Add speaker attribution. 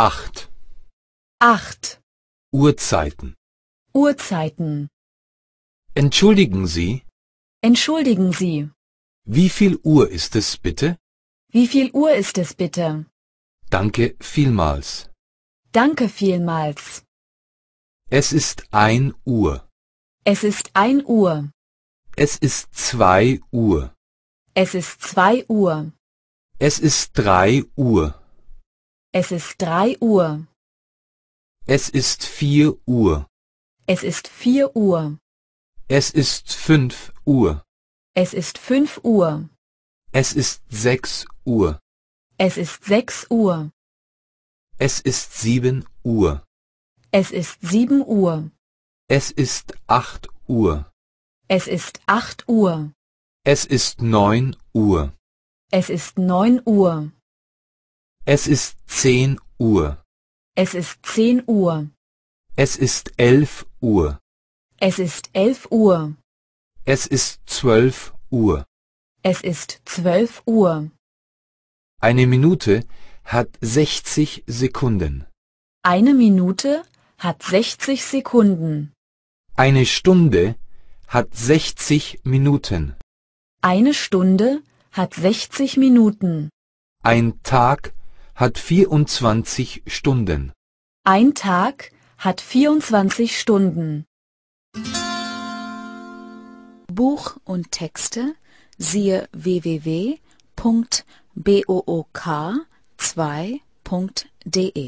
Speaker 1: Acht. Acht. Uhrzeiten.
Speaker 2: Uhrzeiten.
Speaker 1: Entschuldigen Sie.
Speaker 2: Entschuldigen Sie.
Speaker 1: Wie viel Uhr ist es bitte?
Speaker 2: Wie viel Uhr ist es bitte?
Speaker 1: Danke vielmals.
Speaker 2: Danke vielmals.
Speaker 1: Es ist ein Uhr.
Speaker 2: Es ist ein Uhr.
Speaker 1: Es ist zwei Uhr.
Speaker 2: Es ist zwei Uhr.
Speaker 1: Es ist drei Uhr.
Speaker 2: Es ist drei Uhr.
Speaker 1: Es ist vier Uhr.
Speaker 2: Es ist vier Uhr.
Speaker 1: Es ist fünf Uhr.
Speaker 2: Es ist fünf Uhr.
Speaker 1: Es ist sechs Uhr.
Speaker 2: Es ist sechs Uhr.
Speaker 1: Es ist sieben Uhr.
Speaker 2: Es ist sieben Uhr.
Speaker 1: Es ist acht Uhr.
Speaker 2: Es ist acht Uhr.
Speaker 1: Es ist neun Uhr.
Speaker 2: Es ist neun Uhr.
Speaker 1: Es ist zehn Uhr.
Speaker 2: Es ist zehn Uhr.
Speaker 1: Es ist elf Uhr.
Speaker 2: Es ist elf Uhr.
Speaker 1: Es ist zwölf Uhr.
Speaker 2: Es ist zwölf Uhr.
Speaker 1: Eine Minute hat sechzig Sekunden.
Speaker 3: Eine Minute hat sechzig Sekunden.
Speaker 1: Eine Stunde hat sechzig Minuten.
Speaker 3: Eine Stunde hat sechzig Minuten.
Speaker 1: Ein Tag hat 24 Stunden.
Speaker 3: Ein Tag hat 24 Stunden. Buch und Texte siehe www.book2.de